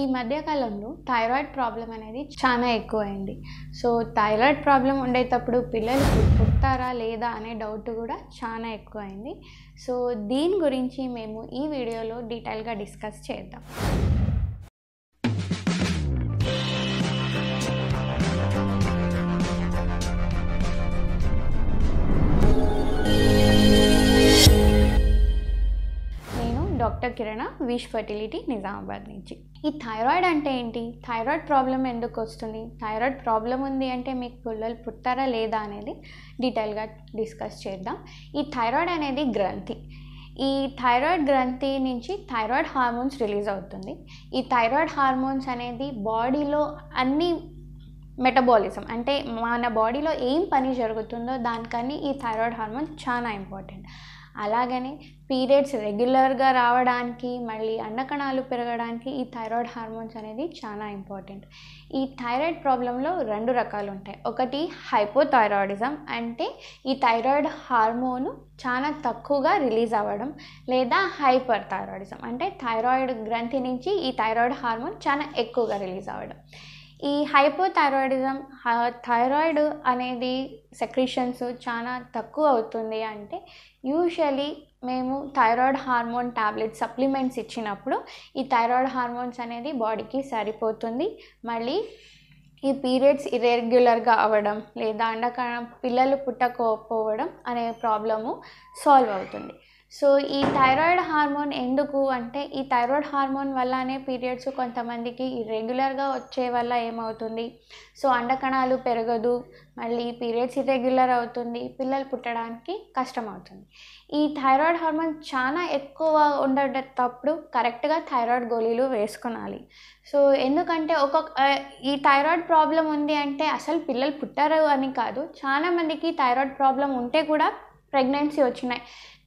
ఈ మధ్యకాలంలో thyroid problem అనేది చాలా ఎక్కువైంది సో థైరాయిడ్ ప్రాబ్లం ఉండేటప్పుడు పిల్లలు పుట్టారా లేదా అనే డౌట్ కూడా చాలా ఎక్కువైంది సో దీని గురించి మేము ఈ వీడియోలో డీటెయిల్గా డిస్కస్ చేద్దాం డాక్టర్ కిరణ విష్ ఫర్టిలిటీ నిజామాబాద్ నుంచి ఈ థైరాయిడ్ అంటే ఏంటి థైరాయిడ్ ప్రాబ్లం ఎందుకు వస్తుంది థైరాయిడ్ ప్రాబ్లం ఉంది అంటే మీకు పిల్లలు పుట్టారా లేదా అనేది డీటెయిల్గా డిస్కస్ చేద్దాం ఈ థైరాయిడ్ అనేది గ్రంథి ఈ థైరాయిడ్ గ్రంథి నుంచి థైరాయిడ్ హార్మోన్స్ రిలీజ్ అవుతుంది ఈ థైరాయిడ్ హార్మోన్స్ అనేది బాడీలో అన్ని మెటబాలిజం అంటే మన బాడీలో ఏం పని జరుగుతుందో దానికని ఈ థైరాయిడ్ హార్మోన్ చాలా ఇంపార్టెంట్ అలాగని పీరియడ్స్ రెగ్యులర్గా రావడానికి మళ్ళీ అండకణాలు పెరగడానికి ఈ థైరాయిడ్ హార్మోన్స్ అనేది చాలా ఇంపార్టెంట్ ఈ థైరాయిడ్ ప్రాబ్లంలో రెండు రకాలు ఉంటాయి ఒకటి హైపోథైరాయిడిజం అంటే ఈ థైరాయిడ్ హార్మోను చాలా తక్కువగా రిలీజ్ అవ్వడం లేదా హైపర్ థైరాయిడిజం అంటే థైరాయిడ్ గ్రంథి నుంచి ఈ థైరాయిడ్ హార్మోన్ చాలా ఎక్కువగా రిలీజ్ అవ్వడం ఈ హైపోథైరాయిడిజం థైరాయిడ్ అనేది సెక్రిషన్స్ చాలా తక్కువ అవుతుంది అంటే యూజువలీ మేము థైరాయిడ్ హార్మోన్ ట్యాబ్లెట్ సప్లిమెంట్స్ ఇచ్చినప్పుడు ఈ థైరాయిడ్ హార్మోన్స్ అనేది బాడీకి సరిపోతుంది మళ్ళీ ఈ పీరియడ్స్ ఇర్రెగ్యులర్గా అవ్వడం లేదా అండకారం పిల్లలు పుట్టకపోవడం అనే ప్రాబ్లము సాల్వ్ అవుతుంది సో ఈ థైరాయిడ్ హార్మోన్ ఎందుకు అంటే ఈ థైరాయిడ్ హార్మోన్ వల్లనే పీరియడ్స్ కొంతమందికి ఇర్రెగ్యులర్గా వచ్చే వల్ల ఏమవుతుంది సో అండకణాలు పెరగదు మళ్ళీ పీరియడ్స్ ఇర్రెగ్యులర్ అవుతుంది పిల్లలు పుట్టడానికి కష్టం అవుతుంది ఈ థైరాయిడ్ హార్మోన్ చాలా ఎక్కువ ఉండేటప్పుడు కరెక్ట్గా థైరాయిడ్ గోళీలు వేసుకోవాలి సో ఎందుకంటే ఒక్కొక్క ఈ థైరాయిడ్ ప్రాబ్లం ఉంది అంటే అసలు పిల్లలు పుట్టరు అని కాదు చాలామందికి థైరాయిడ్ ప్రాబ్లం ఉంటే కూడా ప్రెగ్నెన్సీ వచ్చినాయి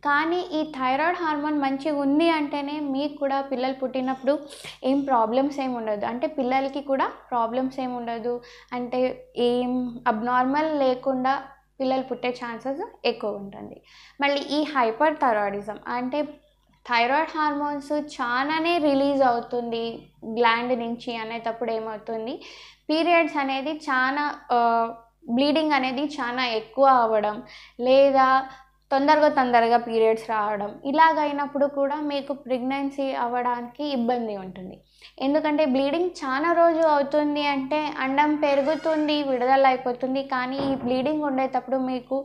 కానీ ఈ థైరాయిడ్ హార్మోన్ మంచిగా ఉంది అంటేనే మీకు కూడా పిల్లలు పుట్టినప్పుడు ఏం ప్రాబ్లమ్స్ ఏమి ఉండదు అంటే పిల్లలకి కూడా ప్రాబ్లమ్స్ ఏమి ఉండదు అంటే ఏం అబ్నార్మల్ లేకుండా పిల్లలు పుట్టే ఛాన్సెస్ ఎక్కువ ఉంటుంది మళ్ళీ ఈ హైపర్ థైరాయిడిజం అంటే థైరాయిడ్ హార్మోన్స్ చాలానే రిలీజ్ అవుతుంది గ్లాండ్ నుంచి అనేటప్పుడు ఏమవుతుంది పీరియడ్స్ అనేది చాలా బ్లీడింగ్ అనేది చాలా ఎక్కువ అవ్వడం లేదా తొందరగా తొందరగా పీరియడ్స్ రావడం ఇలాగైనప్పుడు కూడా మీకు ప్రెగ్నెన్సీ అవ్వడానికి ఇబ్బంది ఉంటుంది ఎందుకంటే బ్లీడింగ్ చాలా రోజు అవుతుంది అంటే అండం పెరుగుతుంది విడుదల అయిపోతుంది కానీ ఈ బ్లీడింగ్ ఉండేటప్పుడు మీకు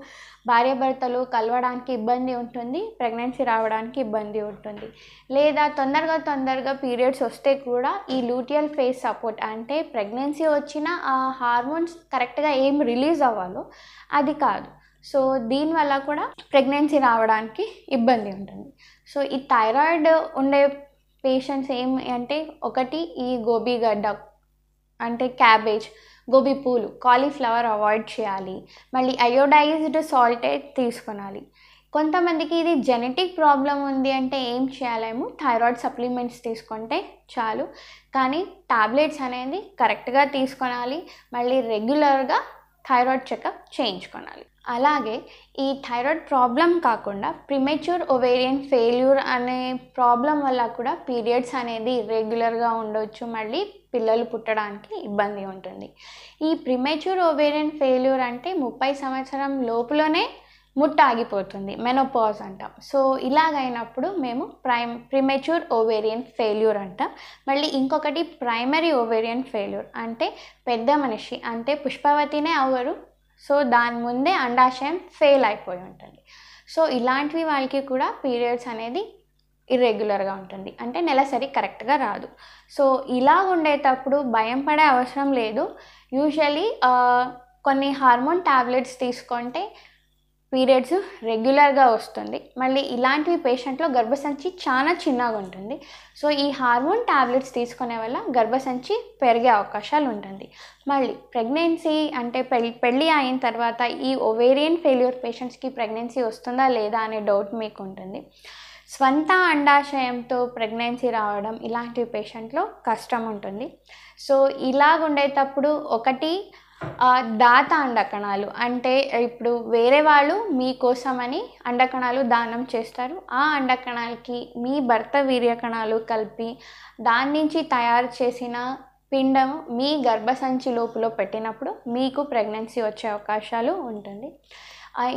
భార్యాభర్తలు కలవడానికి ఇబ్బంది ఉంటుంది ప్రెగ్నెన్సీ రావడానికి ఇబ్బంది ఉంటుంది లేదా తొందరగా తొందరగా పీరియడ్స్ వస్తే కూడా ఈ లూటియల్ ఫేస్ సపోర్ట్ అంటే ప్రెగ్నెన్సీ వచ్చిన ఆ హార్మోన్స్ కరెక్ట్గా ఏం రిలీజ్ అవ్వాలో అది కాదు సో దీనివల్ల కూడా ప్రెగ్నెన్సీ రావడానికి ఇబ్బంది ఉంటుంది సో ఈ థైరాయిడ్ ఉండే పేషెంట్స్ ఏం అంటే ఒకటి ఈ గోబీ గడ్డ అంటే క్యాబేజ్ గోబీ పూలు కాలీఫ్లవర్ అవాయిడ్ చేయాలి మళ్ళీ అయోడైజ్డ్ సాల్టెడ్ తీసుకోనాలి కొంతమందికి ఇది జెనెటిక్ ప్రాబ్లం ఉంది అంటే ఏం చేయలేము థైరాయిడ్ సప్లిమెంట్స్ తీసుకుంటే చాలు కానీ టాబ్లెట్స్ అనేది కరెక్ట్గా తీసుకోనాలి మళ్ళీ రెగ్యులర్గా థైరాయిడ్ చెకప్ చేయించుకోనాలి అలాగే ఈ థైరాయిడ్ ప్రాబ్లం కాకుండా ప్రిమెచ్యూర్ ఒవేరియన్ ఫెయిల్యూర్ అనే ప్రాబ్లం వల్ల కూడా పీరియడ్స్ అనేది రెగ్యులర్గా ఉండొచ్చు మళ్ళీ పిల్లలు పుట్టడానికి ఇబ్బంది ఉంటుంది ఈ ప్రిమెచ్యూర్ ఒవేరియన్ ఫెయిల్యూర్ అంటే ముప్పై సంవత్సరం లోపులోనే ముట్ట ఆగిపోతుంది మెనోపాజ్ అంటాం సో ఇలాగైనప్పుడు మేము ప్రైమ్ ప్రిమెచ్యూర్ ఓవేరియన్ ఫెయిల్యూర్ అంటాం మళ్ళీ ఇంకొకటి ప్రైమరీ ఓవేరియన్ ఫెయిల్యూర్ అంటే పెద్ద మనిషి అంటే పుష్పవతినే అవ్వరు సో దాని ముందే అండాశయం ఫెయిల్ అయిపోయి ఉంటుంది సో ఇలాంటివి వాళ్ళకి కూడా పీరియడ్స్ అనేది ఇర్రెగ్యులర్గా ఉంటుంది అంటే నెలసరి కరెక్ట్గా రాదు సో ఇలా ఉండేటప్పుడు భయం పడే అవసరం లేదు యూజువలీ uh, కొన్ని హార్మోన్ ట్యాబ్లెట్స్ తీసుకుంటే పీరియడ్స్ రెగ్యులర్గా వస్తుంది మళ్ళీ ఇలాంటి పేషెంట్లో గర్భసంచి చాలా చిన్నగా ఉంటుంది సో ఈ హార్మోన్ ట్యాబ్లెట్స్ తీసుకునే వల్ల గర్భసంచి పెరిగే అవకాశాలు ఉంటుంది మళ్ళీ ప్రెగ్నెన్సీ అంటే పెళ్ళి పెళ్ళి అయిన తర్వాత ఈ ఒవేరియన్ ఫెయిల్యూర్ పేషెంట్స్కి ప్రెగ్నెన్సీ వస్తుందా లేదా అనే డౌట్ మీకు ఉంటుంది స్వంత అండాశయంతో ప్రెగ్నెన్సీ రావడం ఇలాంటి పేషెంట్లో కష్టం ఉంటుంది సో ఇలాగుండేటప్పుడు ఒకటి దాత అండకణాలు అంటే ఇప్పుడు వేరే వాళ్ళు మీకోసమని అండకణాలు దానం చేస్తారు ఆ అండకణాలకి మీ భర్త వీర్యకణాలు కలిపి దాని నుంచి తయారు చేసిన పిండం మీ గర్భసంచి లోపల పెట్టినప్పుడు మీకు ప్రెగ్నెన్సీ వచ్చే అవకాశాలు ఉంటుంది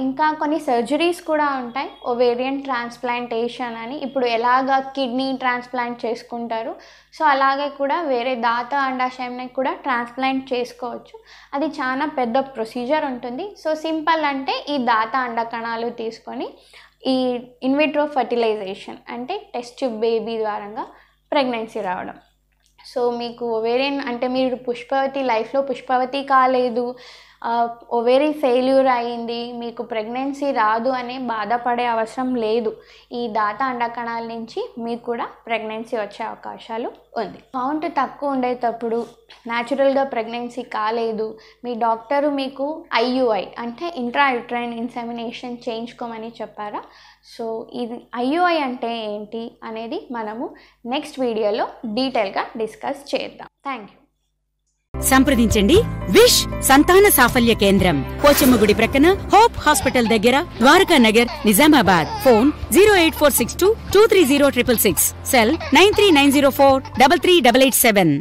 ఇంకా కొన్ని సర్జరీస్ కూడా ఉంటాయి ఓవేరియన్ ట్రాన్స్ప్లాంటేషన్ అని ఇప్పుడు ఎలాగ కిడ్నీ ట్రాన్స్ప్లాంట్ చేసుకుంటారు సో అలాగే కూడా వేరే దాత అండాశయంని కూడా ట్రాన్స్ప్లాంట్ చేసుకోవచ్చు అది చాలా పెద్ద ప్రొసీజర్ ఉంటుంది సో సింపుల్ అంటే ఈ దాత అండకణాలు తీసుకొని ఈ ఇన్విట్రో ఫర్టిలైజేషన్ అంటే టెస్ట్ బేబీ ద్వారంగా ప్రెగ్నెన్సీ రావడం సో మీకు ఓవేరియన్ అంటే మీరు పుష్పవతి లైఫ్లో పుష్పవతి కాలేదు ఒవేరీ ఫెయిల్యూర్ అయింది మీకు ప్రెగ్నెన్సీ రాదు అని బాధపడే అవసరం లేదు ఈ దాత అండకణాల నుంచి మీకు కూడా ప్రెగ్నెన్సీ వచ్చే అవకాశాలు ఉంది కౌంట్ తక్కువ ఉండేటప్పుడు న్యాచురల్గా ప్రెగ్నెన్సీ కాలేదు మీ డాక్టరు మీకు ఐయుఐ అంటే ఇంట్రా యుట్రైన్ ఇన్సెమినేషన్ చేయించుకోమని చెప్పారా సో ఇది ఐయుఐ అంటే ఏంటి అనేది మనము నెక్స్ట్ వీడియోలో డీటెయిల్గా డిస్కస్ చేద్దాం థ్యాంక్ యూ సంప్రదించండి విష్ సంతాన సాఫల్య కేంద్రం పోచమ్మగుడి ప్రక్కన హోప్ హాస్పిటల్ దగ్గర Dwaraka Nagar Nizamabad phone zero eight four six two two three zero triple six cell nine three nine zero four double three double eight seven